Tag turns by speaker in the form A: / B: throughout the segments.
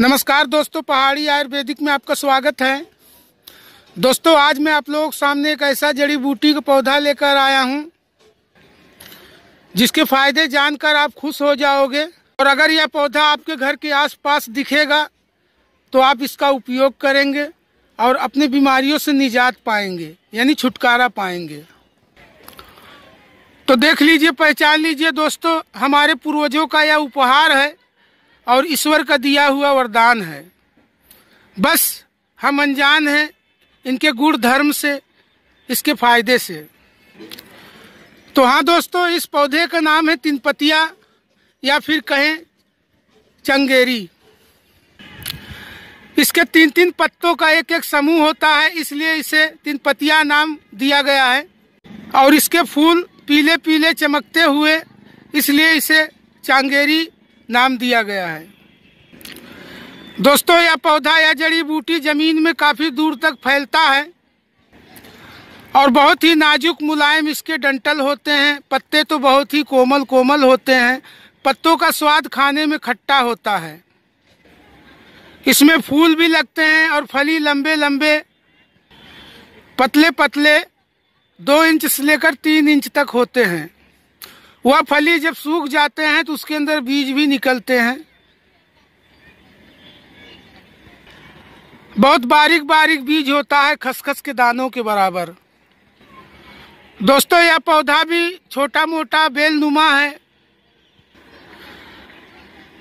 A: नमस्कार दोस्तों पहाड़ी आयुर्वेदिक में आपका स्वागत है दोस्तों आज मैं आप लोगों के सामने एक ऐसा जड़ी बूटी का पौधा लेकर आया हूं जिसके फायदे जानकर आप खुश हो जाओगे और अगर यह पौधा आपके घर के आसपास दिखेगा तो आप इसका उपयोग करेंगे और अपनी बीमारियों से निजात पाएंगे यानी छुटकारा पाएंगे तो देख लीजिए पहचान लीजिए दोस्तों हमारे पूर्वजों का यह उपहार है और ईश्वर का दिया हुआ वरदान है बस हम अनजान हैं इनके गुण धर्म से इसके फायदे से तो हाँ दोस्तों इस पौधे का नाम है तिनपतिया या फिर कहें चंगेरी इसके तीन तीन पत्तों का एक एक समूह होता है इसलिए इसे तिनपतिया नाम दिया गया है और इसके फूल पीले पीले चमकते हुए इसलिए इसे चांगेरी नाम दिया गया है दोस्तों यह पौधा या जड़ी बूटी जमीन में काफ़ी दूर तक फैलता है और बहुत ही नाजुक मुलायम इसके डंटल होते हैं पत्ते तो बहुत ही कोमल कोमल होते हैं पत्तों का स्वाद खाने में खट्टा होता है इसमें फूल भी लगते हैं और फली लंबे लंबे पतले पतले दो इंच से लेकर तीन इंच तक होते हैं वह फली जब सूख जाते हैं तो उसके अंदर बीज भी निकलते हैं बहुत बारीक बारीक बीज होता है खसखस के दानों के बराबर दोस्तों यह पौधा भी छोटा मोटा बेल नुमा है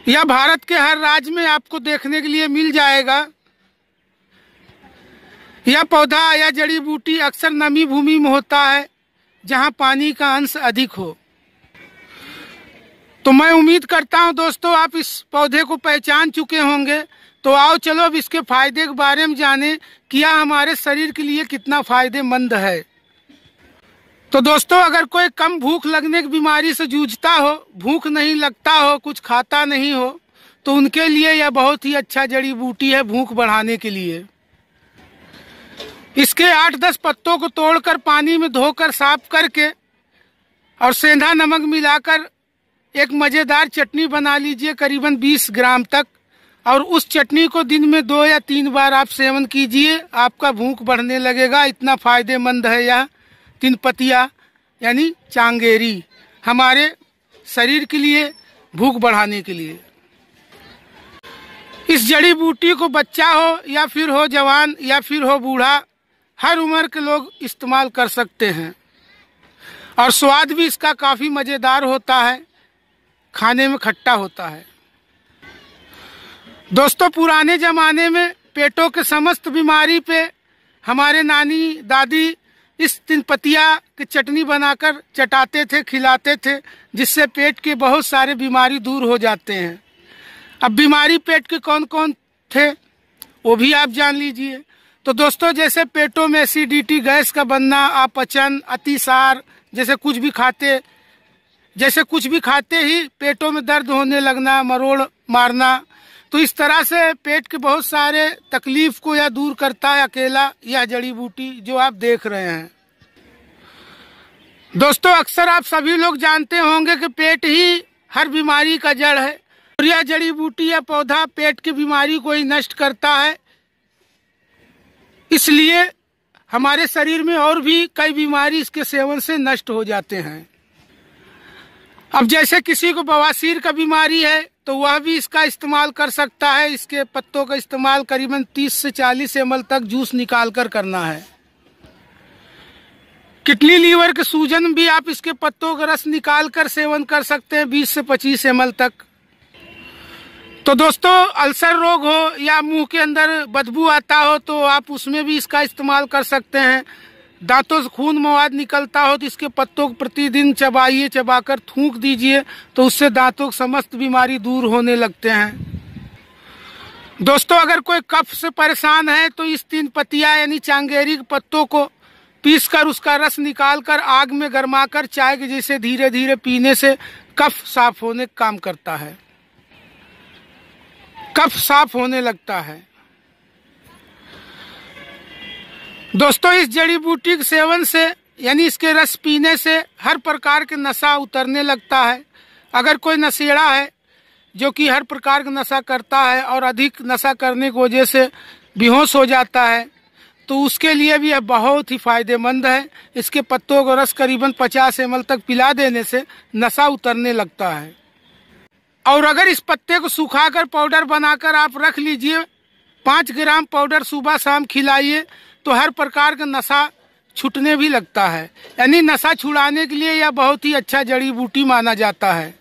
A: यह भारत के हर राज्य में आपको देखने के लिए मिल जाएगा यह पौधा या जड़ी बूटी अक्सर नमी भूमि में होता है जहाँ पानी का अंश अधिक हो तो मैं उम्मीद करता हूं दोस्तों आप इस पौधे को पहचान चुके होंगे तो आओ चलो अब इसके फायदे के बारे में जाने कि यह हमारे शरीर के लिए कितना फायदेमंद है तो दोस्तों अगर कोई कम भूख लगने की बीमारी से जूझता हो भूख नहीं लगता हो कुछ खाता नहीं हो तो उनके लिए यह बहुत ही अच्छा जड़ी बूटी है भूख बढ़ाने के लिए इसके आठ दस पत्तों को तोड़कर पानी में धोकर साफ करके और सेंधा नमक मिलाकर एक मज़ेदार चटनी बना लीजिए करीबन 20 ग्राम तक और उस चटनी को दिन में दो या तीन बार आप सेवन कीजिए आपका भूख बढ़ने लगेगा इतना फायदेमंद है यह तीन पतिया यानी चांगेरी हमारे शरीर के लिए भूख बढ़ाने के लिए इस जड़ी बूटी को बच्चा हो या फिर हो जवान या फिर हो बूढ़ा हर उम्र के लोग इस्तेमाल कर सकते हैं और स्वाद भी इसका काफ़ी मज़ेदार होता है खाने में खट्टा होता है दोस्तों पुराने ज़माने में पेटों के समस्त बीमारी पे हमारे नानी दादी इस तीन पतिया की चटनी बनाकर चटाते थे खिलाते थे जिससे पेट के बहुत सारे बीमारी दूर हो जाते हैं अब बीमारी पेट के कौन कौन थे वो भी आप जान लीजिए तो दोस्तों जैसे पेटों में एसिडिटी गैस का बनना अपचन अतिसार जैसे कुछ भी खाते जैसे कुछ भी खाते ही पेटों में दर्द होने लगना मरोड़ मारना तो इस तरह से पेट के बहुत सारे तकलीफ को या दूर करता है अकेला या जड़ी बूटी जो आप देख रहे हैं दोस्तों अक्सर आप सभी लोग जानते होंगे कि पेट ही हर बीमारी का जड़ है और यह जड़ी बूटी या पौधा पेट की बीमारी को ही नष्ट करता है इसलिए हमारे शरीर में और भी कई बीमारी इसके सेवन से नष्ट हो जाते हैं अब जैसे किसी को बवासीर का बीमारी है तो वह भी इसका इस्तेमाल कर सकता है इसके पत्तों का इस्तेमाल करीबन 30 से 40 एम तक जूस निकाल कर करना है किडनी लीवर के सूजन भी आप इसके पत्तों का रस निकाल कर सेवन कर सकते हैं 20 से 25 एम तक तो दोस्तों अल्सर रोग हो या मुंह के अंदर बदबू आता हो तो आप उसमें भी इसका इस्तेमाल कर सकते हैं दांतों से खून मवाद निकलता हो तो इसके पत्तों को प्रतिदिन चबाइए चबाकर थूक दीजिए तो उससे दांतों की समस्त बीमारी दूर होने लगते हैं दोस्तों अगर कोई कफ से परेशान है तो इस तीन पतिया यानी चांगेरी के पत्तों को पीस कर उसका रस निकाल कर आग में गर्माकर कर चाय के जैसे धीरे धीरे पीने से कफ साफ होने का काम करता है कफ साफ होने लगता है दोस्तों इस जड़ी बूटी के सेवन से यानी इसके रस पीने से हर प्रकार के नशा उतरने लगता है अगर कोई नशेड़ा है जो कि हर प्रकार का नशा करता है और अधिक नशा करने की वजह से बेहोश हो जाता है तो उसके लिए भी यह बहुत ही फायदेमंद है इसके पत्तों का रस करीबन 50 एम तक पिला देने से नशा उतरने लगता है और अगर इस पत्ते को सुखाकर पाउडर बनाकर आप रख लीजिए पाँच ग्राम पाउडर सुबह शाम खिलाइए तो हर प्रकार का नशा छूटने भी लगता है यानी नशा छुड़ाने के लिए यह बहुत ही अच्छा जड़ी बूटी माना जाता है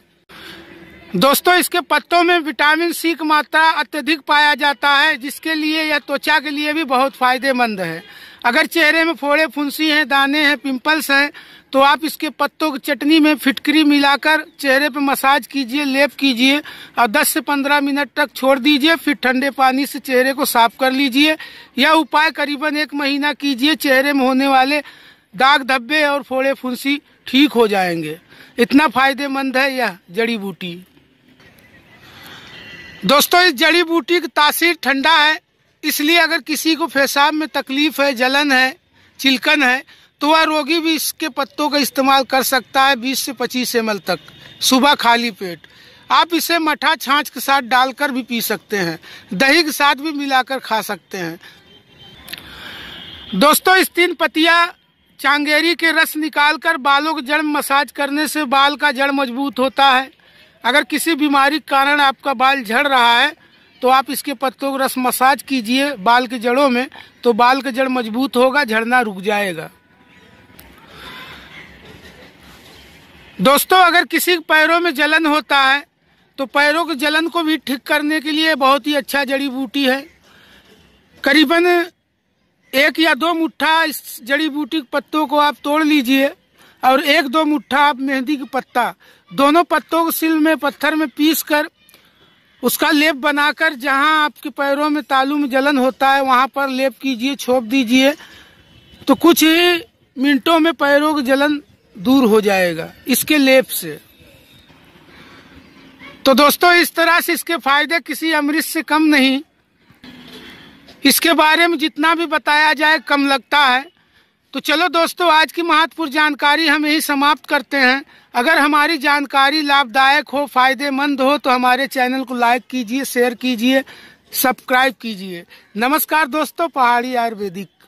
A: दोस्तों इसके पत्तों में विटामिन सी की मात्रा अत्यधिक पाया जाता है जिसके लिए यह त्वचा के लिए भी बहुत फायदेमंद है अगर चेहरे में फोड़े फुंसी हैं दाने हैं पिंपल्स हैं तो आप इसके पत्तों की चटनी में फिटकरी मिलाकर चेहरे पर मसाज कीजिए लेप कीजिए और 10 से 15 मिनट तक छोड़ दीजिए फिर ठंडे पानी से चेहरे को साफ कर लीजिए यह उपाय करीबन एक महीना कीजिए चेहरे में होने वाले दाग धब्बे और फोड़े फुंसी ठीक हो जाएंगे इतना फायदेमंद है यह जड़ी बूटी दोस्तों इस जड़ी बूटी की तासीर ठंडा है इसलिए अगर किसी को पेशाब में तकलीफ है जलन है चिलकन है तो वह रोगी भी इसके पत्तों का इस्तेमाल कर सकता है 20 से 25 एम तक सुबह खाली पेट आप इसे मठा छाछ के साथ डालकर भी पी सकते हैं दही के साथ भी मिलाकर खा सकते हैं दोस्तों इस तीन पतिया चांगेरी के रस निकालकर बालों के जड़ मसाज करने से बाल का जड़ मजबूत होता है अगर किसी बीमारी के कारण आपका बाल झड़ रहा है तो आप इसके पत्तों को रस मसाज कीजिए बाल के जड़ों में तो बाल का जड़ मजबूत होगा झड़ना रुक जाएगा दोस्तों अगर किसी पैरों में जलन होता है तो पैरों के जलन को भी ठीक करने के लिए बहुत ही अच्छा जड़ी बूटी है करीबन एक या दो मुट्ठा इस जड़ी बूटी के पत्तों को आप तोड़ लीजिए और एक दो मुट्ठा आप मेहंदी के पत्ता दोनों पत्तों को सिल में पत्थर में पीस कर उसका लेप बनाकर जहां आपके पैरों में तालू में जलन होता है वहां पर लेप कीजिए छोप दीजिए तो कुछ ही मिनटों में पैरों की जलन दूर हो जाएगा इसके लेप से तो दोस्तों इस तरह से इसके फायदे किसी अमृत से कम नहीं इसके बारे में जितना भी बताया जाए कम लगता है तो चलो दोस्तों आज की महत्वपूर्ण जानकारी हम यही समाप्त करते हैं अगर हमारी जानकारी लाभदायक हो फायदेमंद हो तो हमारे चैनल को लाइक कीजिए शेयर कीजिए सब्सक्राइब कीजिए नमस्कार दोस्तों पहाड़ी आयुर्वेदिक